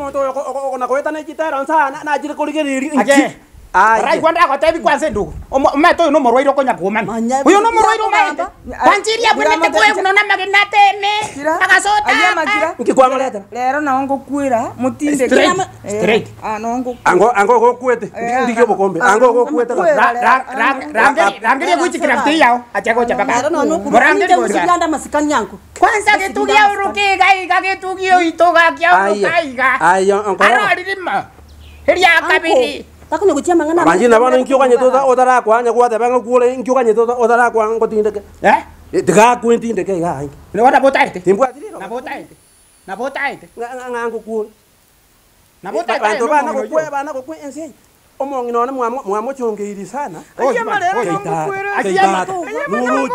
omuntu oyo okonakwetanä citera nsaa najä rä kå rigä rä ri raigua ndagotethia kwanse ndugu mete uyu numurwairwo kunyagumani uyu numurwairwo mete kwanjiria bwinete na magina tene rero nao ngukwira mutinde eh, ah, ango ndigio bukombe ango gukwete gwichikira buti yao atia gucabaka masikani yangu kwanza gitugio urukigaiga gitugio itu urukaiga aroriri ma heria takone gucia mangana abanjina bano nkiukanyita tota, utarakwanya gwatebanga kuure nkiukanyita tota, utarakwanga ngotindeke eh tigakwentindeke igaange niwo nabutaite timbwatiriro nabutaite nabutaite ng'angukuure nabutaitebantu bana gukwe bana gukwe ensenyi omong'inone chongeiri sana amarero nuruji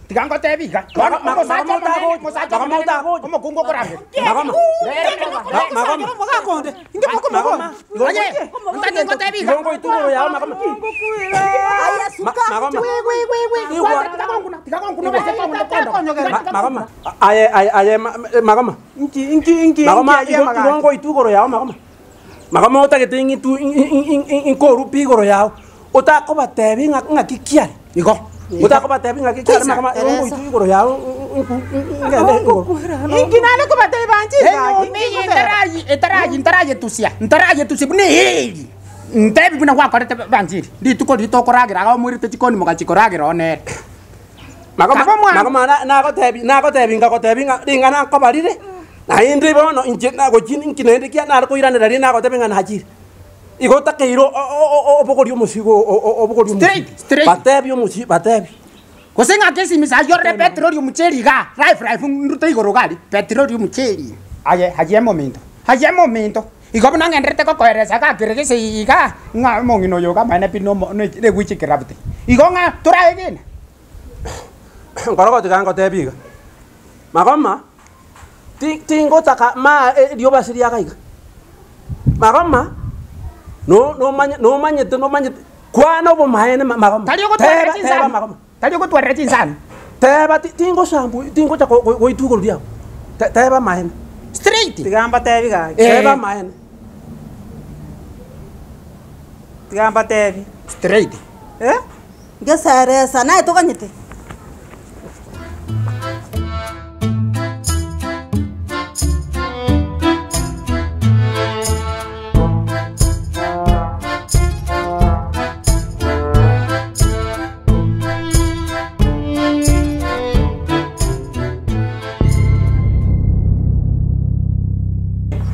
tikangotebiga omokungokorame magakonde ingongo itugoro yao magoma magoma otagete inkoru pigoro yao otakobatebi ng'akikiare igo mutakubatabi ngaki kari makama erungu itu igoro ya inginane kubatai banji ngaki miyi naindi bono nkinendikia narikoiranira ri nagotebi nga igå ta kä irå å bå gå ri å må cigå å bå nrute igå gari petrorium chäri aye hagie må mä ndo hagie må mä na ng'endete gokoeresa kakire iga ng'a må ng'ino maene pi nä gwicä igo ng'a tå raä gä na magoma tingutaka ma riuba e, e, siriagaiga magoma no no kwana bo mahene magoma tali teba tingo tingocha tingo cha teba mahene straight tigamba tebi ga teba eh. mahene tigamba tebi straight eh ngesare sana etokanyete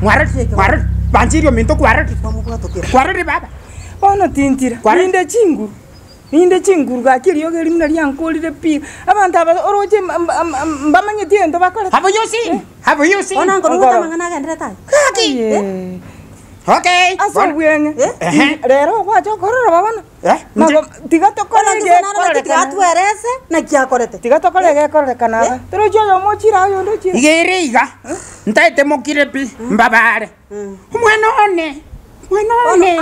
gwarere vanjirio minto gwarere gwarere baba bono tintira ninde chinguru ninde chinguru gakiriyo kerimuna riankorire pi abantu aba oroche mbamanyeti ento bakorete have you seen eh? have you seen ona ngoro utamangana agendere tayo kaki Okay. Asa wenge. Rero gwacho korora babona. Nago tiga tokore ge korore tiga twerese na kya korete. Tiga tokore ge korore kanaba. Tero jojo mochira yo ndo chira. Igere iga. Ntaite mokire pi mbabare. Mwana one. Mwana one.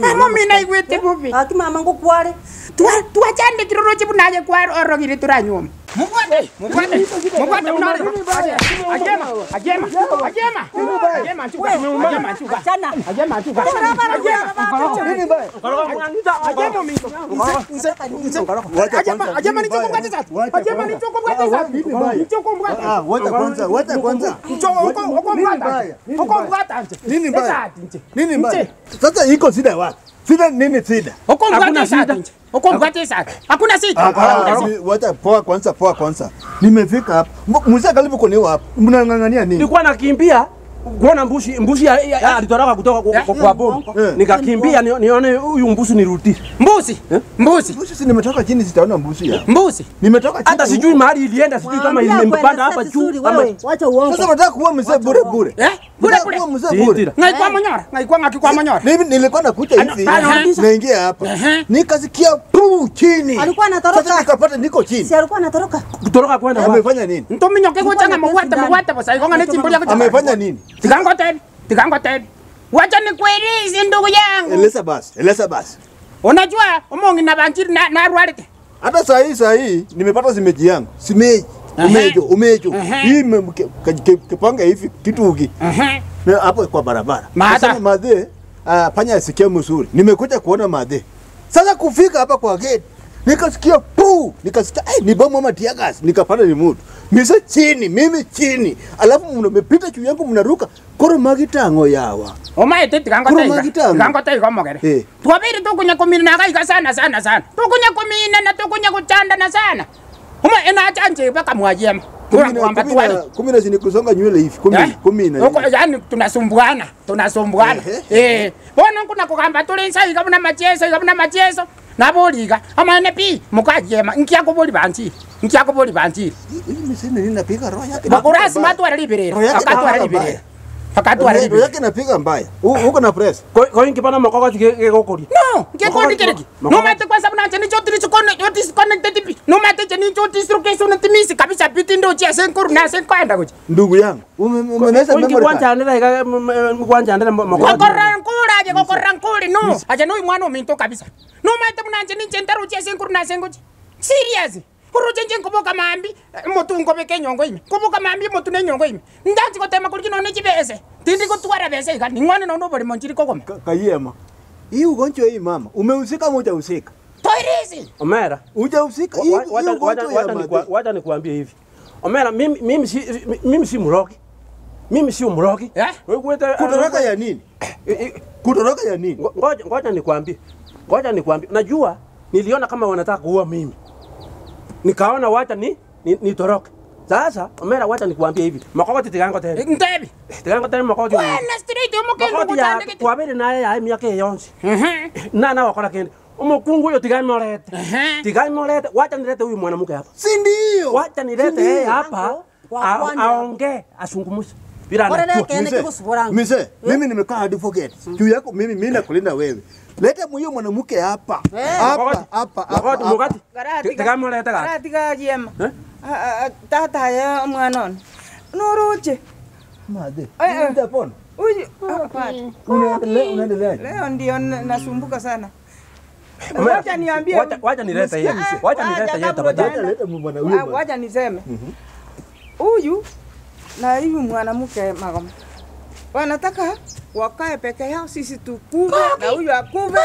Mama mina igwete bubi. Aki mama ngokware. Twa twa chande kiroro chibunaje kwaro orogire turanyuma. Một quát đi, một quát đi, một quát đi, nó đi. Aje mà, aje mà, aje mà, aje mà chụp ảnh, aje mà chụp ảnh, aje mà chụp ảnh. Ini bay. Kalau kamu nggak aje mau minta, insek, insek. Aje mà, aje mà cukup nggak sih? Aje mà cukup nggak sih? Cukup nggak? Ah, wata kwanza, wata kwanza. Cukup, cukup nggak? Cukup nggak? Nini bay. Nini bay. Sasa iko sida wapi? Sida nini sida? Huko mkate shida. Huko mkate sida. Hakuna sida. Wacha poa kwanza, poa kwanza. Nimefika hapa. Mzee karibu kuniwa hapa. Mnang'ang'ania nini? Nilikuwa nakimbia kuona mbushi mbushi alitoroka kutoka kwa bomu, mm. eh. nikakimbia nione huyu mbuzi nirudi. Mbushi eh? mbushi, mbuzi, si nimetoka chini, sitaona mbushi ya mbushi. Nimetoka chini, hata sijui mahali ilienda, sijui kama imepanda hapa juu Kama acha uongo sasa, nataka kuwa mzee bure bure bure eh? bure, kuwa mzee bure. Ngaikuwa manyora, ngaikuwa kwa manyora. Mimi nilikuwa nakuja hivi, naingia hapa nikasikia pu chini. Alikuwa anatoroka, sasa nikapata niko chini. Si alikuwa anatoroka kutoroka kwenda Amefanya nini? Mtu mimi nyoke kwa chana mwata mwata, basi ikonga nechimbulia kwa. Amefanya nini? Tikangoteni, tikangoteni. Wacha nikueleze ndugu yangu. Eleza basi, eleza basi. Unajua umongi na banjiri na narwarite. Hata saa hii saa hii nimepata simeji yangu. Simeji. Umejo, umejo. Hii kipanga hivi kitu uki. Na hapo kwa barabara. Sasa madhe uh, panya asikia mzuri. Nimekuja kuona madhe. Sasa kufika hapa kwa gate nikasikia puu, nikasikia eh, ni bomu ama tear nikapanda ni mutu mise chini mimi chini alafu mnapita juu yangu mnaruka koro magitango yawa omaye tetikangotaikomogerere eh. twavire tukunya kuminagaika sana sana sana tukunya kumina na tukunya na sana oma ena uma inachanjiva kamwajiema kumina zini kusonga nywele hivi kumina, yeah. kumina Uko, yani tunasumbuana tunasumbuana eh bona kuna kugamba tuli nsai kabuna macheso kabuna macheso nabulika amane pi mukajiema nkia kubuli banchi nkiako boli banjiri makurasi matwara liberera akatwara liberera akatwara liberera yake napiga mbaya uko na press kwa hiyo kipana makoko chigekokori no ngekoni kiriki no mate kwa sababu nanje nicho tilicho connected connected pi no mate je nicho tisirukesho na timisi kabisa biti ndo chia senkuru na senkwenda kuchi ndugu yangu umenesa memory kwanja ndela kwanja ndela makoko akorankura je kokorankuri no aje no mwana uminto kabisa no mate mnanje ninje ndaro chia senkuru na senkuchi serious kuruche nje mambi eh, motu ngobeke nyongo ime ngoboka mambi motu ne nyongo ime ndachi gotema kuri kino ne chibese tindi gotwara bese igani ngwane no nobore monjiri kogoma kayema hii ugonjwa hii mama umehusika moja husika toirisi omera hujahusika wacha nikuambie hivi omera mimi mimi mimi si mroki mimi si mroki eh? Eh, eh? kutoroka ya nini kutoroka ya nini ngoja ngoja nikwambie ngoja nikwambie najua niliona kama wanataka kuua mimi nikaona wacha ni nitoroke. Ni sasa Omera, wacha nikuambia hivi, makoko tigango tena eh, ntebi eh, tigango tena makoko makokoti wana straight umukendo gutandikite kwabere naye ya miaka yonse na na wakora kende umukungu uyo tigai morete tigai morete, wacha nilete huyu mwanamke hapa, si ndio? Wacha nilete yeye hapa aonge asungumuse bila na mise, eh? mimi nimekaa hadi forget mm. juu yako, mimi mimi nakulinda wewe Leta mwiyo mwanamke hapa. Eh. Hapa hapa hapa. Wakati takamuleta gati. Katika jema. Eh? Ah, ah, ah, tata ya mwanon. Nuruche. Made. Eh, ndio pon. Uji. Unaendelea unaendelea. Leo ndio nasumbuka sana. Wacha niambie. Wacha nileta yeye. Wacha nileta yeye tafadhali. Leta mwana Wacha niseme. Mhm. uyu na huyu mwanamke magoma. Wanataka wakae peke yao, sisi tukuve na huyu akuve,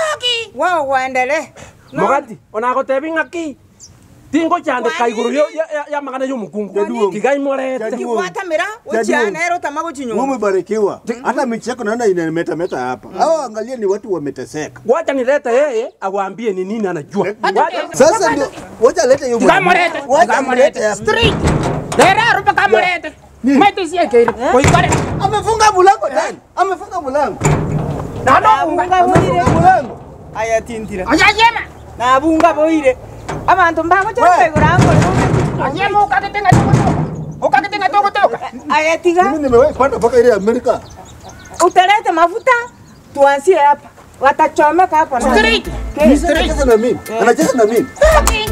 wao waendelee. Mogati onagotebi ng'aki tingo chande ka iguru yo ya magana yo mukungu kigai morete kikwata mira uchana ero tamago chinyo mume barikiwa hata micheko naona ina meta meta hapa mm. hao angalia ni watu wameteseka wacha nileta yeye awaambie ni nini anajua sasa ndio wacha lete yo kigai morete kigai morete straight Dera rupa kamorete mimi tusiweke hili. Kwa amefunga mlango tena. Eh? Amefunga mlango. Na ndo mlango. Aya tindira. Aya yema. Na bunga boire. Abantu mbango cha pegura ngo. Yema ukatetenga toko. Ukatetenga toko toka. Eh, eh, aya tiga. Mimi nimewahi kwenda mpaka ile Amerika. Utalete mafuta tuanzie hapa. Watachomeka hapo na. Straight. Straight na mimi. Anacheza na mimi.